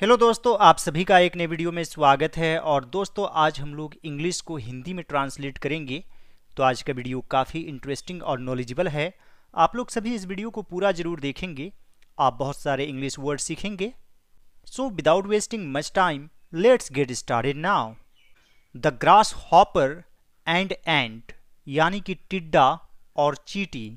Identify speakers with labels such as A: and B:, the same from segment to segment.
A: Hello दोस्तों आप सभी का एक नए वीडियो में स्वागत है और दोस्तों आज हम लोग इंग्लिश को हिंदी में ट्रांसलेट करेंगे तो आज का वीडियो काफ़ी इंटरेस्टिंग और नॉलेजेबल है आप लोग सभी इस वीडियो को पूरा जरूर देखेंगे आप बहुत सारे इंग्लिश वर्ड सीखेंगे so without wasting much time let's get started now the grasshopper and and यानी कि टिड्डा और चीटी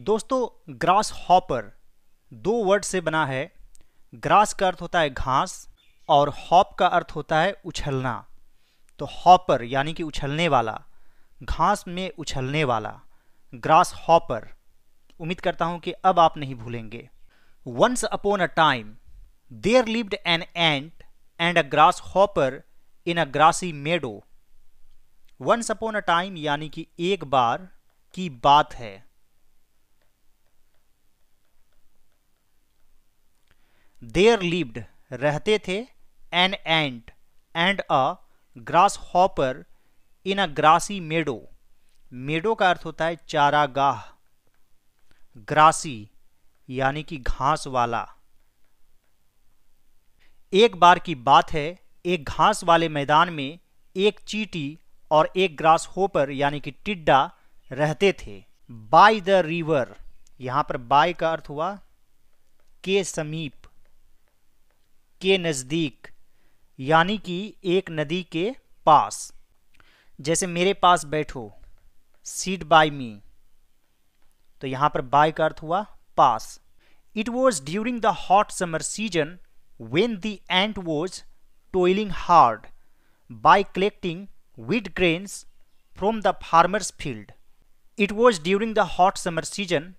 A: दोस्तों ग्रास हॉपर दो वर्ड से बना है ग्रास का अर्थ होता है घास और हॉप का अर्थ होता है उछलना तो हॉपर यानी कि उछलने वाला घास में उछलने वाला ग्रास हॉपर उम्मीद करता हूं कि अब आप नहीं भूलेंगे once upon a time there lived an ant and a grasshopper in a grassy meadow once upon a time यानी कि एक बार की बात है देयर लिव्ड रहते थे an ant and a grasshopper in a grassy meadow meadow का अर्थ होता है चारागाह ग्रासी यानी कि घास वाला एक बार की बात है एक घास वाले मैदान में एक चीटी और एक ग्रास होपर यानी कि टिड्डा रहते थे बाय द रिवर यहां पर बाय का अर्थ हुआ के समीप के नज़दीक यानी कि एक नदी के पास जैसे मेरे पास बैठो सीट बाय मी तो यहाँ पर बाय का अर्थ हुआ पास it was during the hot summer season when the ant was toiling hard by collecting wheat grains from the farmer's field it was during the hot summer season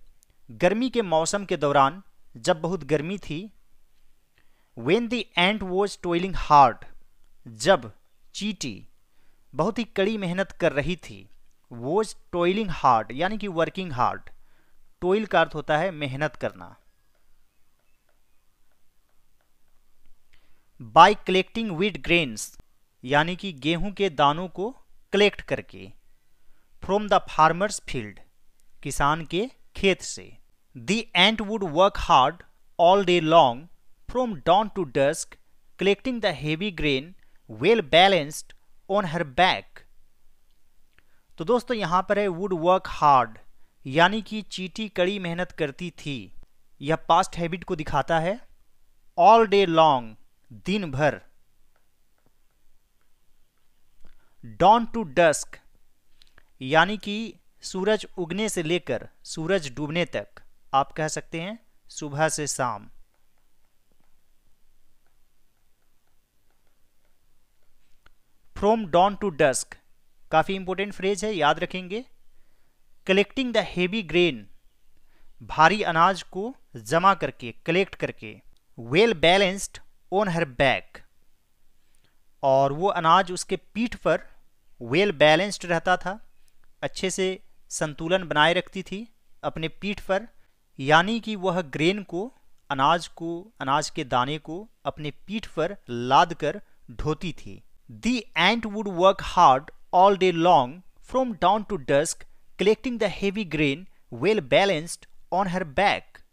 A: गर्मी के मौसम के दौरान जब बहुत गर्मी थी when the ant was toiling hard जब चीटी बहुत ही कड़ी मेहनत कर रही थी वॉज टोइलिंग हार्ड यानी कि वर्किंग हार्ड टोइल का अर्थ होता है मेहनत करना बाय कलेक्टिंग विड ग्रेन्स यानी कि गेहूं के दानों को कलेक्ट करके फ्रॉम द फार्मर्स फील्ड किसान के खेत से the ant would work hard all day long from dawn to dusk, collecting the heavy grain well balanced on her back. तो दोस्तों यहां पर है वुड वर्क हार्ड यानी कि चीटी कड़ी मेहनत करती थी यह पास्ट हैबिट को दिखाता है ऑल डे लॉन्ग दिन भर डॉन टू डस्क यानी कि सूरज उगने से लेकर सूरज डूबने तक आप कह सकते हैं सुबह से शाम फ्रॉम डॉन टू डस्क काफ़ी इंपॉर्टेंट फ्रेज है याद रखेंगे कलेक्टिंग द हेवी ग्रेन भारी अनाज को जमा करके कलेक्ट करके well balanced on her back और वो अनाज उसके पीठ पर वेल बैलेंस्ड रहता था अच्छे से संतुलन बनाए रखती थी अपने पीठ पर यानी कि वह ग्रेन को अनाज को अनाज के दाने को अपने पीठ पर लाद कर ढोती थी The ant would work hard all day long from dawn to dusk, collecting the heavy grain well balanced on her back.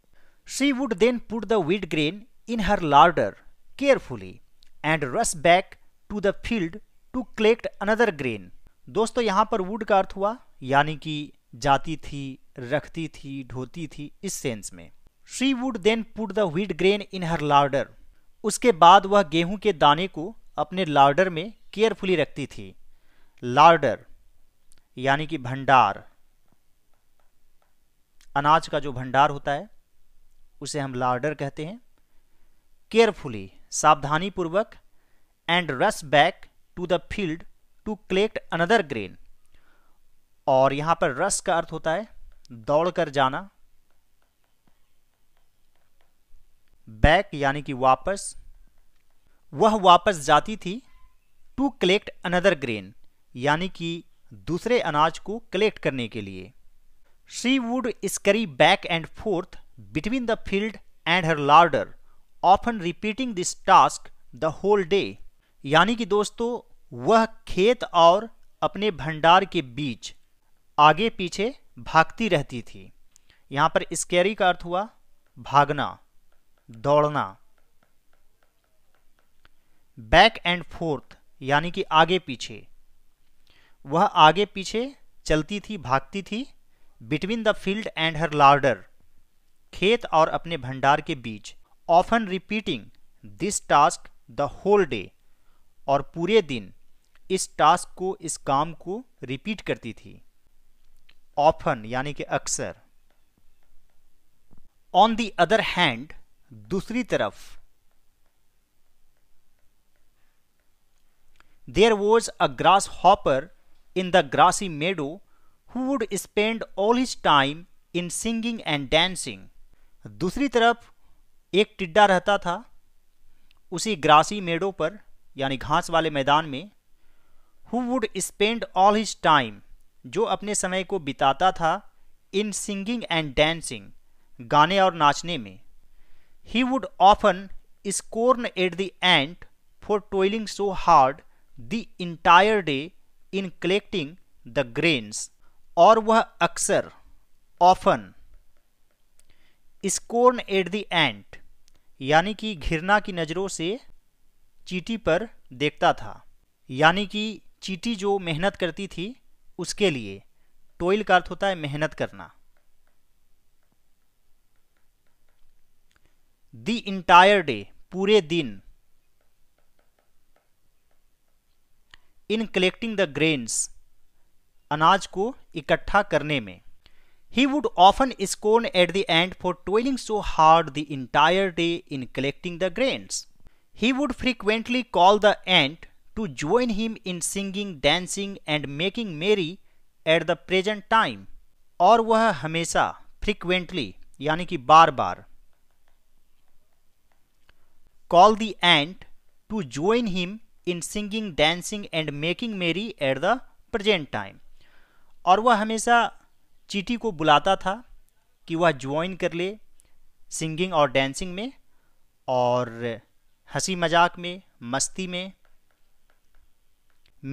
A: She would then put the wheat grain in her larder carefully and rush back to the field to collect another grain. दोस्तों यहाँ पर would का अर्थ हुआ यानी कि जाती थी रखती थी ढोती थी इस सेंस में she would then put the wheat grain in her larder उसके बाद वह गेहूं के दाने को अपने लार्डर में केयरफुली रखती थी लार्डर यानी कि भंडार अनाज का जो भंडार होता है उसे हम लार्डर कहते हैं केयरफुली सावधानी पूर्वक and rush back to the field to collect another grain और यहां पर रस का अर्थ होता है दौड़कर जाना बैक यानी कि वापस वह वापस जाती थी टू कलेक्ट अनदर ग्रेन यानी कि दूसरे अनाज को कलेक्ट करने के लिए she would scurry back and forth between the field and her larder often repeating this task the whole day यानी कि दोस्तों वह खेत और अपने भंडार के बीच आगे पीछे भागती रहती थी यहाँ पर स्कैरी का अर्थ हुआ भागना दौड़ना बैक एंड फोर्थ यानी कि आगे पीछे वह आगे पीछे चलती थी भागती थी between the field and her larder खेत और अपने भंडार के बीच often repeating this task the whole day और पूरे दिन इस टास्क को इस काम को रिपीट करती थी ऑफन यानी कि अक्सर ऑन दी अदर हैंड दूसरी तरफ There was a grasshopper in the grassy meadow who would spend all his time in singing and dancing. दूसरी तरफ एक टिड्डा रहता था उसी ग्रासी मेडो पर यानी घास वाले मैदान में who would spend all his time जो अपने समय को बिताता था इन सिंगिंग एंड डांसिंग गाने और नाचने में he would often scorn at the ant for toiling so hard the entire day in collecting the grains और वह अक्सर often scorn at the ant यानी कि घिरना की नज़रों से चीटी पर देखता था यानी कि चीटी जो मेहनत करती थी उसके लिए टोइल का अर्थ होता है मेहनत करना दी इंटायर डे पूरे दिन इन कलेक्टिंग द ग्रेन्स अनाज को इकट्ठा करने में he would often scorn at the ant for toiling so hard the entire day in collecting the grains he would frequently call the ant to join him in singing dancing and making merry at the present time और वह हमेशा frequently यानी कि बार बार call the ant to join him in singing dancing and making merry at the present time और वह हमेशा चीटी को बुलाता था कि वह ज्वाइन कर ले सिंगिंग और डांसिंग में और हंसी मजाक में मस्ती में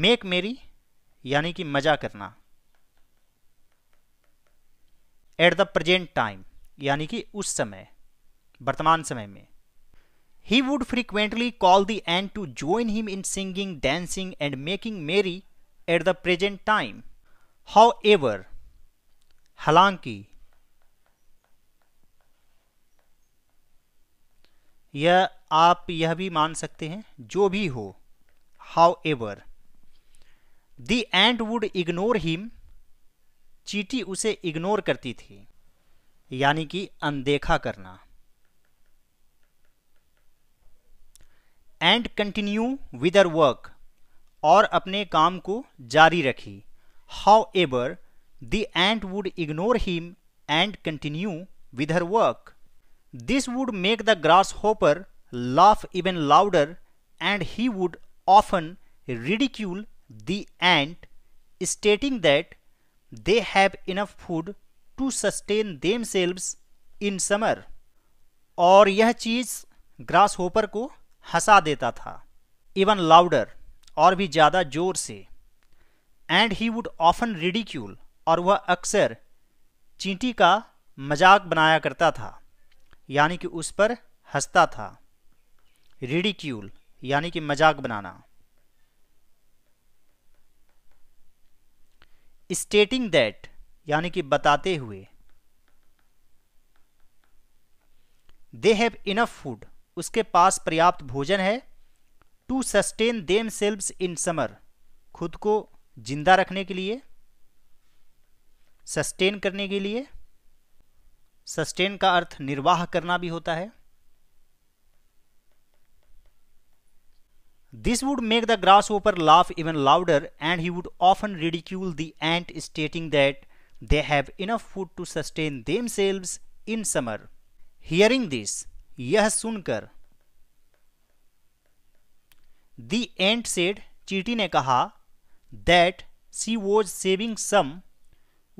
A: मेक मेरी यानी कि मजा करना एट द प्रजेंट टाइम यानी कि उस समय वर्तमान समय में He would frequently call the ant to join him in singing, dancing, and making merry at the present time. However, halanki, यह आप यह भी मान सकते हैं जो भी हो however the ant would ignore him चीटी उसे इग्नोर करती थी यानी कि अनदेखा करना and continue with her work और अपने काम को जारी रखी however the would would ignore him and continue her work. Work this would make the grasshopper laugh even louder and he would often ridicule the ant stating that they have enough food to sustain themselves in summer और यह चीज़ grass grasshopper को हंसा देता था even louder और भी ज़्यादा जोर से and he would often ridicule और वह अक्सर चींटी का मजाक बनाया करता था यानी कि उस पर हंसता था रिडिक्यूल यानी कि मजाक बनाना स्टेटिंग दैट यानी कि बताते हुए दे हैव इनफ फूड उसके पास पर्याप्त भोजन है to sustain themselves in summer खुद को जिंदा रखने के लिए सस्टेन करने के लिए सस्टेन का अर्थ निर्वाह करना भी होता है this would make the grasshopper laugh even louder and he would often ridicule the ant stating that they have enough food to sustain themselves in summer hearing this यह सुनकर the ant said चीटी ने कहा that she was saving some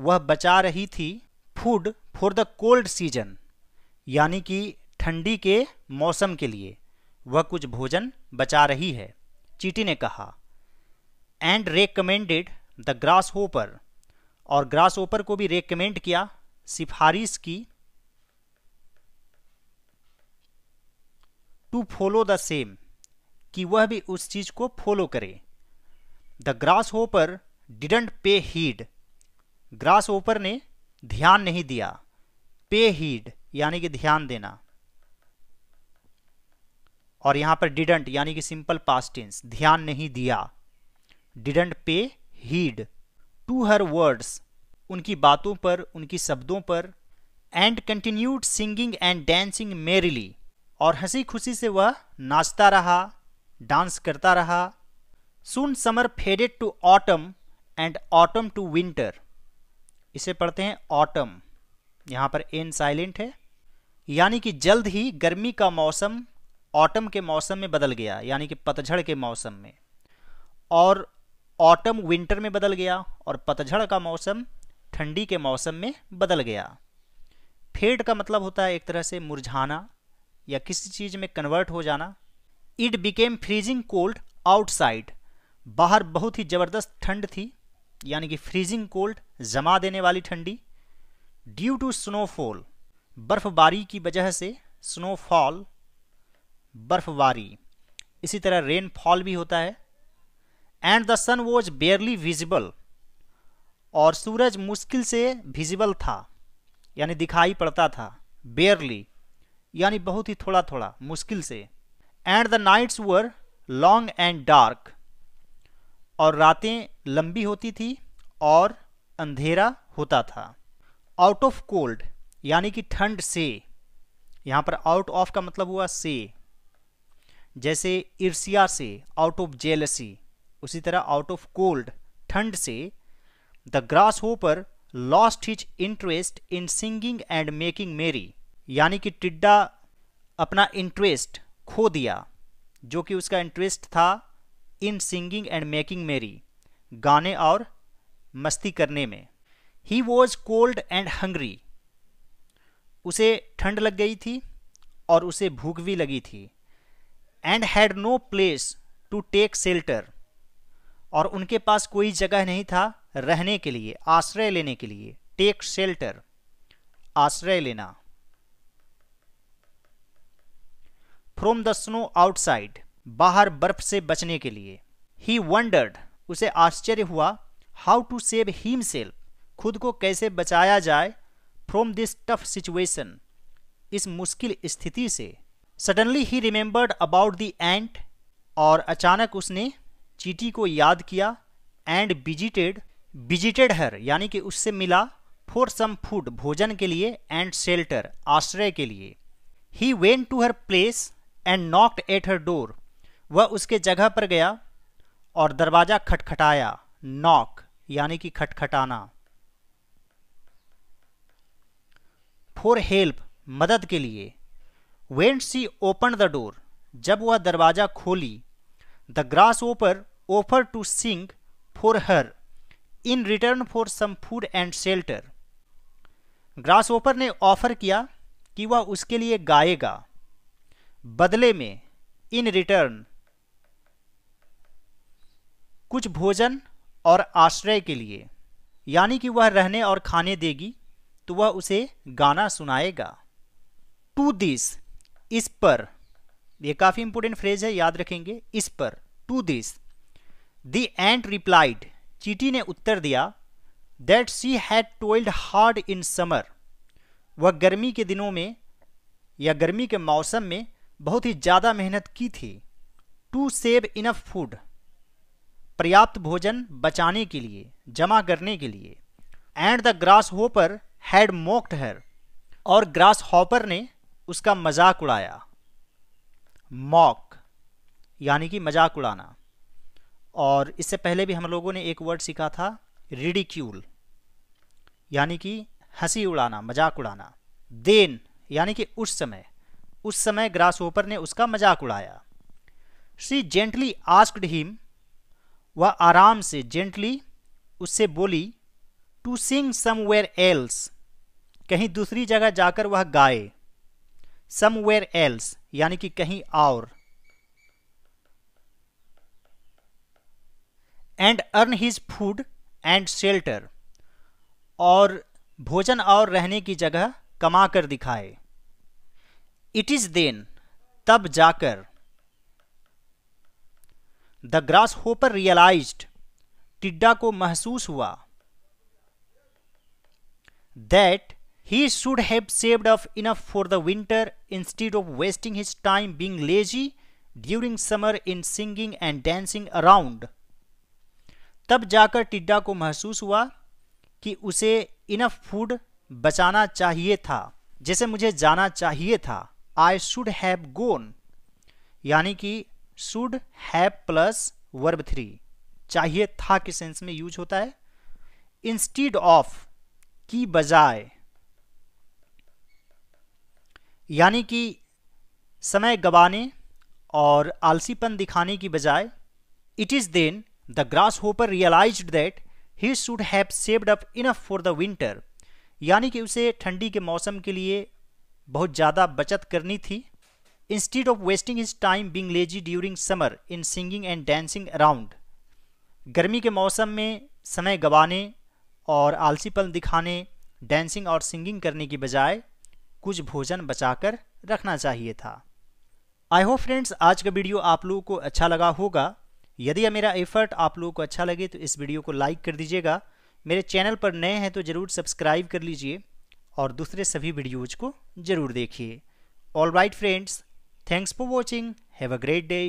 A: वह बचा रही थी food for the cold season यानी कि ठंडी के मौसम के लिए वह कुछ भोजन बचा रही है चीटी ने कहा and recommended the grasshopper और ग्रास होपर को भी रेकमेंड किया सिफारिश की टू फॉलो द सेम कि वह भी उस चीज को फॉलो करे the grasshopper didn't pay heed grasshopper ने ध्यान नहीं दिया पे हीड यानी कि ध्यान देना और यहां पर डिडंट यानी कि सिंपल पास्टेंस ध्यान नहीं दिया didn't pay heed to her words उनकी बातों पर उनकी शब्दों पर and continued singing and dancing merrily और हंसी खुशी से वह नाचता रहा डांस करता रहा soon summer faded to autumn and autumn to winter इसे पढ़ते हैं ऑटम यहाँ पर एन साइलेंट है यानी कि जल्द ही गर्मी का मौसम ऑटम के मौसम में बदल गया यानी कि पतझड़ के मौसम में और ऑटम विंटर में बदल गया और पतझड़ का मौसम ठंडी के मौसम में बदल गया फेड का मतलब होता है एक तरह से मुरझाना या किसी चीज़ में कन्वर्ट हो जाना it became freezing cold outside बाहर बहुत ही ज़बरदस्त ठंड थी यानी कि फ्रीजिंग कोल्ड जमा देने वाली ठंडी ड्यू टू स्नोफॉल बर्फबारी की वजह से स्नोफॉल बर्फबारी इसी तरह रेनफॉल भी होता है and the sun was barely visible और सूरज मुश्किल से विजिबल था यानी दिखाई पड़ता था बेयरली यानी बहुत ही थोड़ा थोड़ा मुश्किल से and the nights were long and dark और रातें लंबी होती थी और अंधेरा होता था आउट ऑफ कोल्ड यानी कि ठंड से यहाँ पर आउट ऑफ का मतलब हुआ से जैसे ईर्ष्या से आउट ऑफ जेलसी उसी तरह आउट ऑफ कोल्ड ठंड से the grasshopper lost his interest in singing and making merry यानी कि टिड्डा अपना इंटरेस्ट खो दिया जो कि उसका इंटरेस्ट था इन सिंगिंग एंड मेकिंग मेरी गाने और मस्ती करने में he was cold and hungry उसे ठंड लग गई थी और उसे भूख भी लगी थी and had no place to take shelter और उनके पास कोई जगह नहीं था रहने के लिए आश्रय लेने के लिए टेक शेल्टर आश्रय लेना फ्रॉम द स्नो आउटसाइड बाहर बर्फ से बचने के लिए ही वंडर्ड उसे आश्चर्य हुआ how to save himself खुद को कैसे बचाया जाए फ्रॉम दिस टफ सिचुएशन इस मुश्किल स्थिति से suddenly he remembered about the ant और अचानक उसने चीटी को याद किया एंड विजिटेड विजिटेड हर यानी कि उससे मिला फॉर सम फूड भोजन के लिए एंड शेल्टर आश्रय के लिए he went to her place and knocked at her door वह उसके जगह पर गया और दरवाजा खटखटाया नॉक यानी कि खटखटाना फॉर हेल्प मदद के लिए went she open the door जब वह दरवाजा खोली the grasshopper offer to sing for her in return for some food and shelter grasshopper ने ऑफर किया कि वह उसके लिए गाएगा बदले में इन रिटर्न कुछ भोजन और आश्रय के लिए यानी कि वह रहने और खाने देगी तो वह उसे गाना सुनाएगा टू दिस इस पर यह काफ़ी इंपोर्टेंट फ्रेज है याद रखेंगे इस पर to this the ant replied चीटी ने उत्तर दिया that she had toiled hard in summer वह गर्मी के दिनों में या गर्मी के मौसम में बहुत ही ज़्यादा मेहनत की थी टू सेव इनफ फूड पर्याप्त भोजन बचाने के लिए जमा करने के लिए and the grasshopper had mocked her और ग्रास हॉपर ने उसका मजाक उड़ाया मॉक यानी कि मजाक उड़ाना और इससे पहले भी हम लोगों ने एक वर्ड सीखा था रिडिक्यूल यानी कि हंसी उड़ाना मजाक उड़ाना देन यानी कि उस समय उस समय ग्रास ओपर ने उसका मजाक उड़ाया श्री जेंटली आस्क्ड हिम वह आराम से जेंटली उससे बोली टू सिंग समवेयर एल्स कहीं दूसरी जगह जाकर वह गाए समवेयर एल्स यानी कि कहीं और and earn his food and shelter और भोजन और रहने की जगह कमा कर दिखाए इट इज देन तब जाकर द ग्रास होपर रियलाइज टिड्डा को महसूस हुआ that he should have saved up enough for the winter instead of wasting his time being lazy during summer in singing and dancing around तब जाकर टिड्डा को महसूस हुआ कि उसे इनफ फूड बचाना चाहिए था जैसे मुझे जाना चाहिए था आई शुड हैव गोन यानी कि should have plus verb three चाहिए था के सेंस में यूज होता है इंस्टीड ऑफ की बजाय यानी कि समय गवाने और आलसीपन दिखाने की बजाय it is then the grasshopper realise that he should have saved up enough for the winter यानी कि उसे ठंडी के मौसम के लिए बहुत ज़्यादा बचत करनी थी instead of wasting his time being lazy during summer in singing and dancing around गर्मी के मौसम में समय गवाने और आलसीपन दिखाने डांसिंग और सिंगिंग करने की बजाय कुछ भोजन बचाकर रखना चाहिए था आई होप फ्रेंड्स आज का वीडियो आप लोगों को अच्छा लगा होगा यदि यह मेरा एफर्ट आप लोगों को अच्छा लगे तो इस वीडियो को लाइक कर दीजिएगा मेरे चैनल पर नए हैं तो ज़रूर सब्सक्राइब कर लीजिए और दूसरे सभी वीडियोज को जरूर देखिए all right friends thanks for watching have a great day